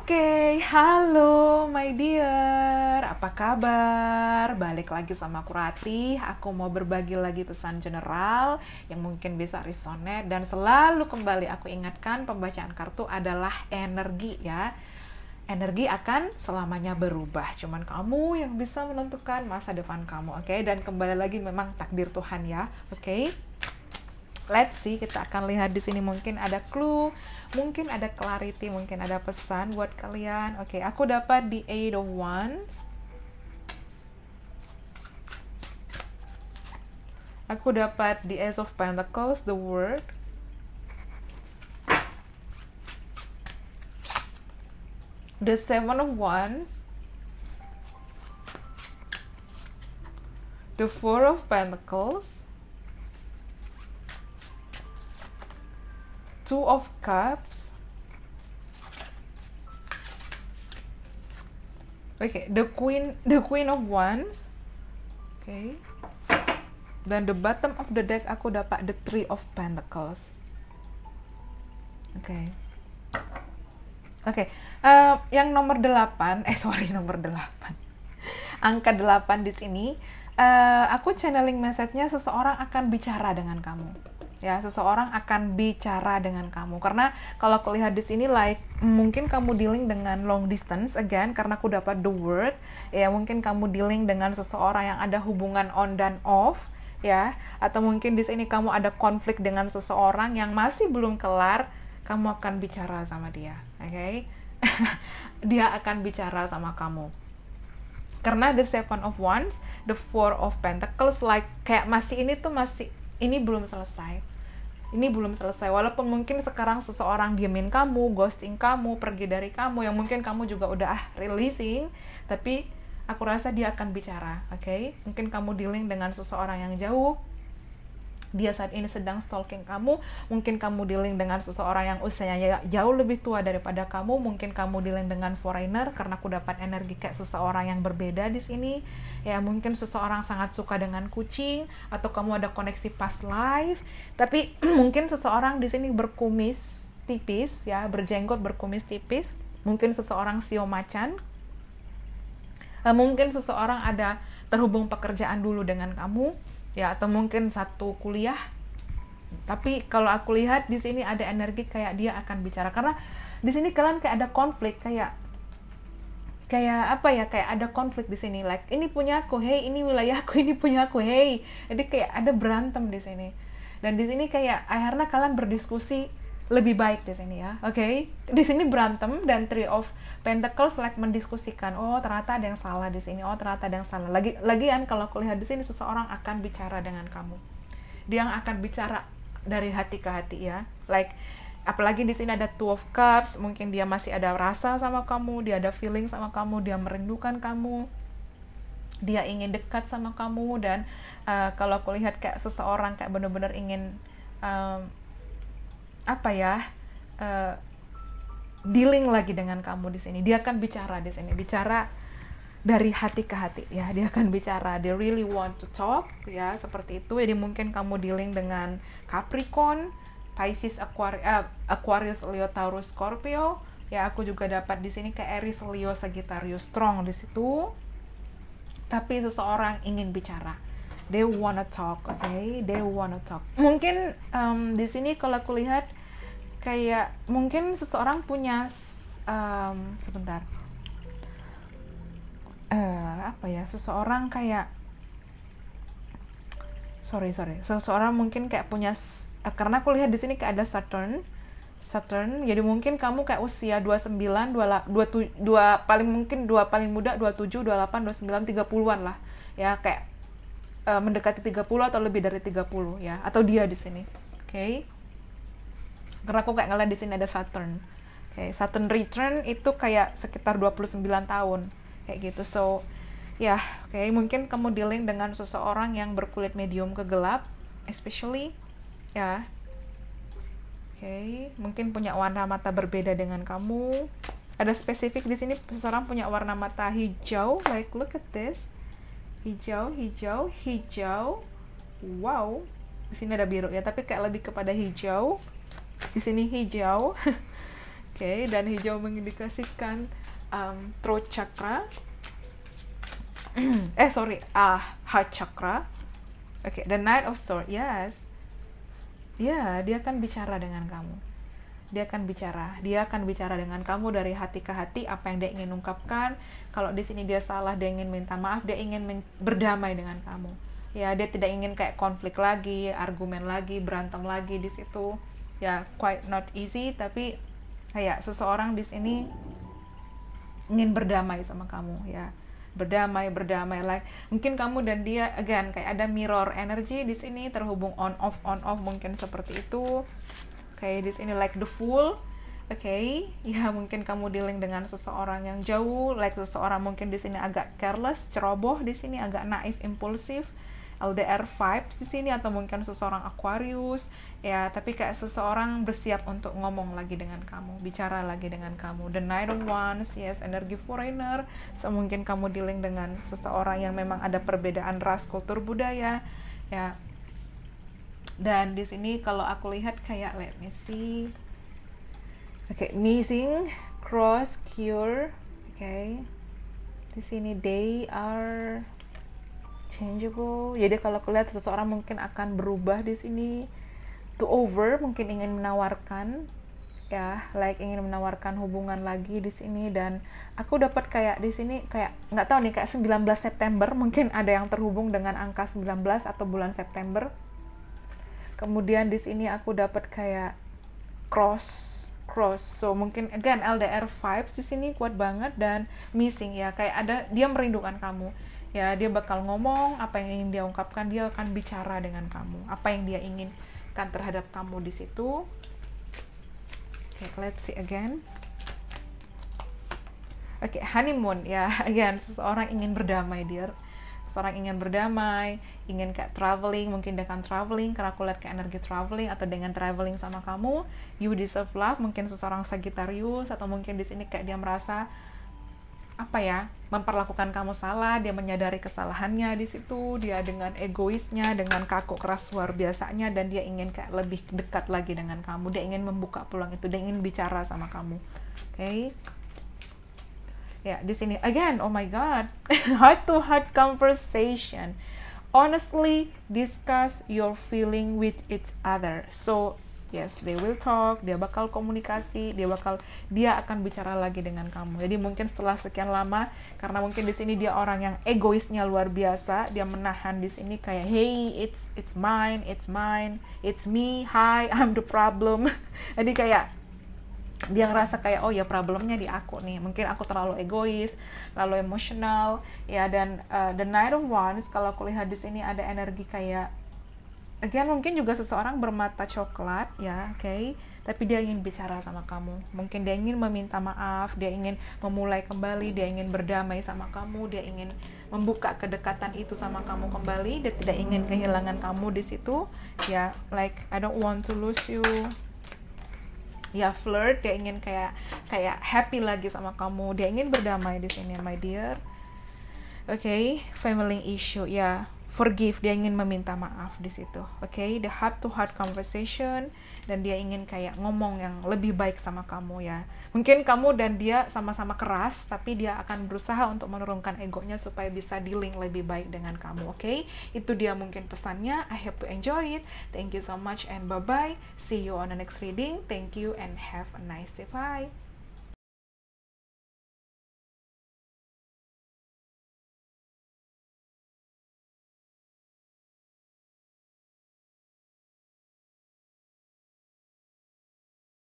Oke, okay, halo my dear, apa kabar? Balik lagi sama aku Ratih, aku mau berbagi lagi pesan general yang mungkin bisa resonate dan selalu kembali aku ingatkan pembacaan kartu adalah energi ya. Energi akan selamanya berubah, cuman kamu yang bisa menentukan masa depan kamu, oke? Okay? Dan kembali lagi memang takdir Tuhan ya, oke? Okay? let's see kita akan lihat di sini mungkin ada clue mungkin ada clarity mungkin ada pesan buat kalian oke okay, aku dapat di eight of wands aku dapat di ace of pentacles the word the seven of wands the four of pentacles two of cups okay the queen the queen of wands okay dan the bottom of the deck aku dapat the three of pentacles okay. oke okay. uh, yang nomor delapan eh sorry nomor delapan angka delapan di sini uh, aku channeling message-nya seseorang akan bicara dengan kamu ya seseorang akan bicara dengan kamu karena kalau aku lihat di sini like mungkin kamu dealing dengan long distance again karena aku dapat the word ya mungkin kamu dealing dengan seseorang yang ada hubungan on dan off ya atau mungkin di sini kamu ada konflik dengan seseorang yang masih belum kelar kamu akan bicara sama dia oke okay? dia akan bicara sama kamu karena the seven of wands the four of pentacles like kayak masih ini tuh masih ini belum selesai ini belum selesai walaupun mungkin sekarang seseorang diemin kamu ghosting kamu pergi dari kamu yang mungkin kamu juga udah ah, releasing tapi aku rasa dia akan bicara oke okay? mungkin kamu dealing dengan seseorang yang jauh dia saat ini sedang stalking kamu mungkin kamu dealing dengan seseorang yang usianya ya jauh lebih tua daripada kamu mungkin kamu dealing dengan foreigner karena aku dapat energi kayak seseorang yang berbeda di sini ya mungkin seseorang sangat suka dengan kucing atau kamu ada koneksi past life tapi mungkin seseorang di sini berkumis tipis ya berjenggot berkumis tipis mungkin seseorang sio macan eh, mungkin seseorang ada terhubung pekerjaan dulu dengan kamu ya atau mungkin satu kuliah tapi kalau aku lihat di sini ada energi kayak dia akan bicara karena di sini kalian kayak ada konflik kayak kayak apa ya kayak ada konflik di sini like ini punya aku hey ini wilayahku ini punya aku hey jadi kayak ada berantem di sini dan di sini kayak akhirnya kalian berdiskusi lebih baik di sini ya. Oke. Okay? Di sini berantem dan Three of Pentacles like mendiskusikan, oh ternyata ada yang salah di sini, oh ternyata ada yang salah. Lagi lagian kalau kulihat di sini seseorang akan bicara dengan kamu. Dia yang akan bicara dari hati ke hati ya. Like apalagi di sini ada Two of Cups, mungkin dia masih ada rasa sama kamu, dia ada feeling sama kamu, dia merindukan kamu dia ingin dekat sama kamu dan uh, kalau aku lihat kayak seseorang kayak benar-benar ingin eh, apa ya uh, dealing lagi dengan kamu di sini dia akan bicara di sini bicara dari hati ke hati ya dia akan bicara they really want to talk ya seperti itu jadi mungkin kamu dealing dengan Capricorn Pisces Aquarius, uh, eh, Aquarius Leo Taurus Scorpio ya aku juga dapat di sini ke Aries Leo Sagittarius strong di situ tapi seseorang ingin bicara they wanna talk, oke, okay? they wanna talk. Mungkin um, di sini kalau aku lihat kayak mungkin seseorang punya um, sebentar uh, apa ya seseorang kayak sorry sorry seseorang mungkin kayak punya uh, karena aku lihat di sini kayak ada Saturn Saturn jadi mungkin kamu kayak usia 29 22, 2, 2 paling mungkin dua paling muda 27 28 29 30-an lah ya kayak uh, mendekati 30 atau lebih dari 30 ya atau dia di sini oke okay. karena aku kayak ngeliat di sini ada Saturn okay. Saturn return itu kayak sekitar 29 tahun kayak gitu so ya yeah, oke okay. mungkin kamu dealing dengan seseorang yang berkulit medium ke gelap especially ya yeah. oke okay. mungkin punya warna mata berbeda dengan kamu ada spesifik di sini seseorang punya warna mata hijau like look at this hijau hijau hijau wow di sini ada biru ya tapi kayak lebih kepada hijau di sini hijau oke okay, dan hijau mengindikasikan um, throat chakra eh sorry ah heart chakra oke okay, the knight of swords yes ya yeah, dia akan bicara dengan kamu dia akan bicara dia akan bicara dengan kamu dari hati ke hati apa yang dia ingin ungkapkan kalau di sini dia salah dia ingin minta maaf dia ingin berdamai dengan kamu ya dia tidak ingin kayak konflik lagi argumen lagi berantem lagi di situ ya quite not easy tapi kayak seseorang di sini ingin berdamai sama kamu ya berdamai berdamai like mungkin kamu dan dia again kayak ada mirror energy di sini terhubung on off on off mungkin seperti itu okay di sini like the fool Oke, okay, ya mungkin kamu dealing dengan seseorang yang jauh, like seseorang mungkin di sini agak careless, ceroboh di sini agak naif, impulsif, LDR vibes di sini atau mungkin seseorang Aquarius, ya tapi kayak seseorang bersiap untuk ngomong lagi dengan kamu, bicara lagi dengan kamu. The night of ones, yes, energy foreigner, so, mungkin kamu dealing dengan seseorang yang memang ada perbedaan ras, kultur, budaya, ya dan di sini kalau aku lihat kayak let me see oke okay, missing cross cure oke okay. di sini they are changeable jadi kalau aku lihat seseorang mungkin akan berubah di sini to over mungkin ingin menawarkan ya like ingin menawarkan hubungan lagi di sini dan aku dapat kayak di sini kayak nggak tahu nih kayak 19 September mungkin ada yang terhubung dengan angka 19 atau bulan September kemudian di sini aku dapat kayak cross cross so mungkin again LDR vibes di sini kuat banget dan missing ya kayak ada dia merindukan kamu ya dia bakal ngomong apa yang ingin dia ungkapkan dia akan bicara dengan kamu apa yang dia inginkan terhadap kamu di situ okay, let's see again oke okay, honeymoon ya again seseorang ingin berdamai dear seorang ingin berdamai, ingin kayak traveling, mungkin dengan traveling, karena aku lihat kayak energi traveling atau dengan traveling sama kamu, you deserve love, mungkin seseorang Sagittarius atau mungkin di sini kayak dia merasa apa ya memperlakukan kamu salah dia menyadari kesalahannya di situ dia dengan egoisnya dengan kaku keras luar biasanya dan dia ingin kayak lebih dekat lagi dengan kamu dia ingin membuka peluang itu dia ingin bicara sama kamu oke okay? ya di sini again oh my god heart to heart conversation honestly discuss your feeling with each other so yes they will talk dia bakal komunikasi dia bakal dia akan bicara lagi dengan kamu jadi mungkin setelah sekian lama karena mungkin di sini dia orang yang egoisnya luar biasa dia menahan di sini kayak hey it's it's mine it's mine it's me hi I'm the problem jadi kayak dia ngerasa kayak oh ya problemnya di aku nih mungkin aku terlalu egois terlalu emosional ya dan uh, the night of wands kalau aku lihat di sini ada energi kayak again mungkin juga seseorang bermata coklat ya oke okay? tapi dia ingin bicara sama kamu mungkin dia ingin meminta maaf dia ingin memulai kembali dia ingin berdamai sama kamu dia ingin membuka kedekatan itu sama kamu kembali dia tidak ingin kehilangan kamu di situ ya like I don't want to lose you ya flirt dia ingin kayak kayak happy lagi sama kamu dia ingin berdamai di sini my dear oke okay, family issue ya yeah forgive dia ingin meminta maaf di situ oke okay? the heart to heart conversation dan dia ingin kayak ngomong yang lebih baik sama kamu ya mungkin kamu dan dia sama-sama keras tapi dia akan berusaha untuk menurunkan egonya supaya bisa dealing lebih baik dengan kamu oke okay? itu dia mungkin pesannya I hope you enjoy it thank you so much and bye bye see you on the next reading thank you and have a nice day bye